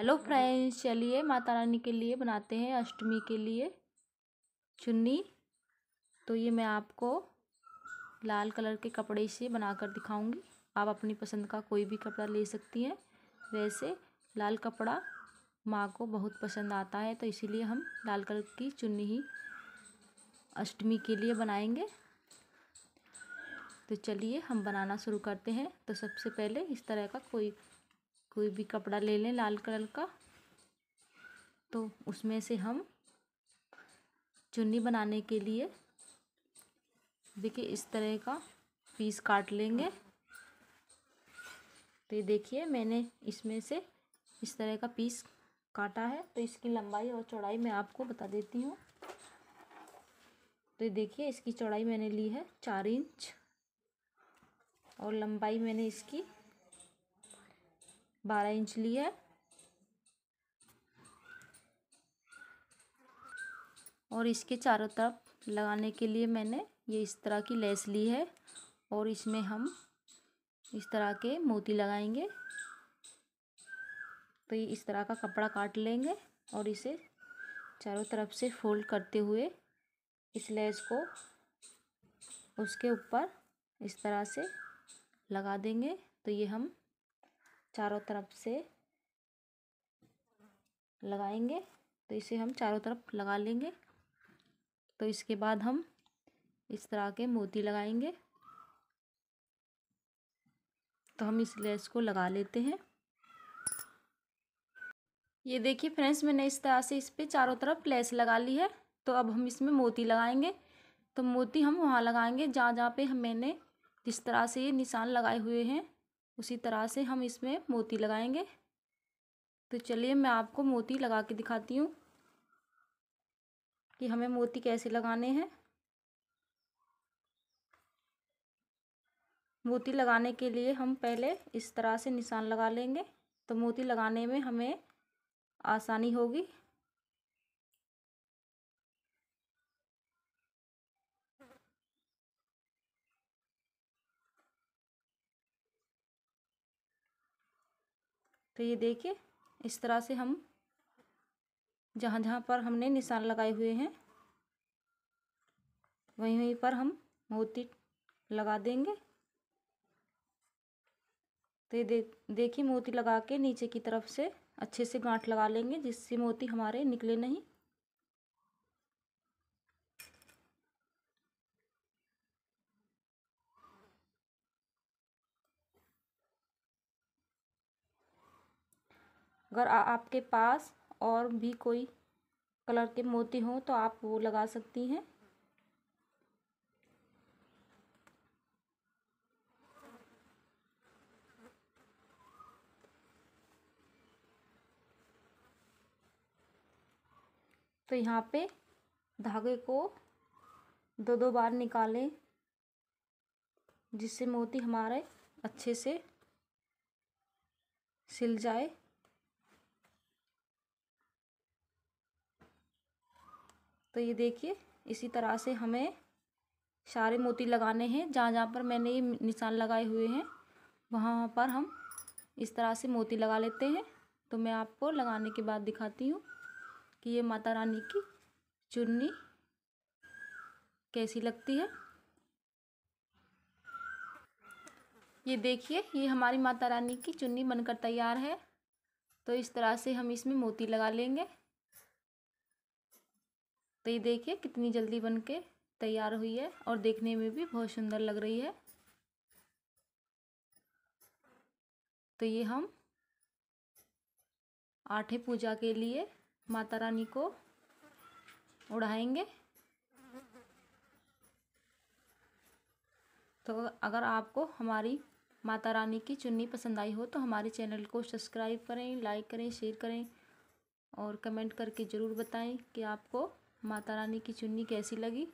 hello friends चलिए माता रानी के लिए बनाते हैं अष्टमी के लिए चुन्नी तो ये मैं आपको लाल कलर के कपड़े से बनाकर दिखाऊंगी आप अपनी पसंद का कोई भी कपड़ा ले सकती हैं वैसे लाल कपड़ा माँ को बहुत पसंद आता है तो इसीलिए हम लाल कलर की चुन्नी ही अष्टमी के लिए बनाएंगे तो चलिए हम बनाना शुरू करते हैं तो सबसे पहले इस तरह का कोई कोई भी कपड़ा ले लें लाल कलर का तो उसमें से हम चुन्नी बनाने के लिए देखिए इस तरह का पीस काट लेंगे तो ये देखिए मैंने इसमें से इस तरह का पीस काटा है तो इसकी लंबाई और चौड़ाई मैं आपको बता देती हूँ तो ये देखिए इसकी चौड़ाई मैंने ली है चार इंच और लंबाई मैंने इसकी बारह इंच लिया है और इसके चारों तरफ लगाने के लिए मैंने ये इस तरह की लेस ली है और इसमें हम इस तरह के मोती लगाएंगे तो ये इस तरह का कपड़ा काट लेंगे और इसे चारों तरफ से फोल्ड करते हुए इस लेस को उसके ऊपर इस तरह से लगा देंगे तो ये हम चारों तरफ से लगाएंगे तो इसे हम चारों तरफ लगा लेंगे तो इसके बाद हम इस तरह के मोती लगाएंगे तो हम इस लेस को लगा लेते हैं ये देखिए फ्रेंड्स मैंने इस तरह से इस पर चारों तरफ लेस लगा ली है तो अब हम इसमें मोती लगाएंगे तो मोती हम वहाँ लगाएंगे जहाँ जहाँ पे हम मैंने जिस तरह से ये निशान लगाए हुए हैं उसी तरह से हम इसमें मोती लगाएंगे तो चलिए मैं आपको मोती लगा के दिखाती हूँ कि हमें मोती कैसे लगाने हैं मोती लगाने के लिए हम पहले इस तरह से निशान लगा लेंगे तो मोती लगाने में हमें आसानी होगी तो ये देखिए इस तरह से हम जहाँ जहाँ पर हमने निशान लगाए हुए हैं वहीं वहीं पर हम मोती लगा देंगे तो ये देखिए मोती लगा के नीचे की तरफ से अच्छे से गांठ लगा लेंगे जिससे मोती हमारे निकले नहीं अगर आपके पास और भी कोई कलर के मोती हो तो आप वो लगा सकती हैं तो यहाँ पे धागे को दो दो बार निकालें जिससे मोती हमारे अच्छे से सिल जाए तो ये देखिए इसी तरह से हमें सारे मोती लगाने हैं जहाँ जहाँ पर मैंने ये निशान लगाए हुए हैं वहाँ वहाँ पर हम इस तरह से मोती लगा लेते हैं तो मैं आपको लगाने के बाद दिखाती हूँ कि ये माता रानी की चुन्नी कैसी लगती है ये देखिए ये हमारी माता रानी की चुन्नी बनकर तैयार है तो इस तरह से हम इसमें मोती लगा लेंगे तो ये देखिए कितनी जल्दी बन के तैयार हुई है और देखने में भी बहुत सुंदर लग रही है तो ये हम आठे पूजा के लिए माता रानी को उड़ाएंगे तो अगर आपको हमारी माता रानी की चुन्नी पसंद आई हो तो हमारे चैनल को सब्सक्राइब करें लाइक करें शेयर करें और कमेंट करके ज़रूर बताएं कि आपको माता रानी की चुन्नी कैसी लगी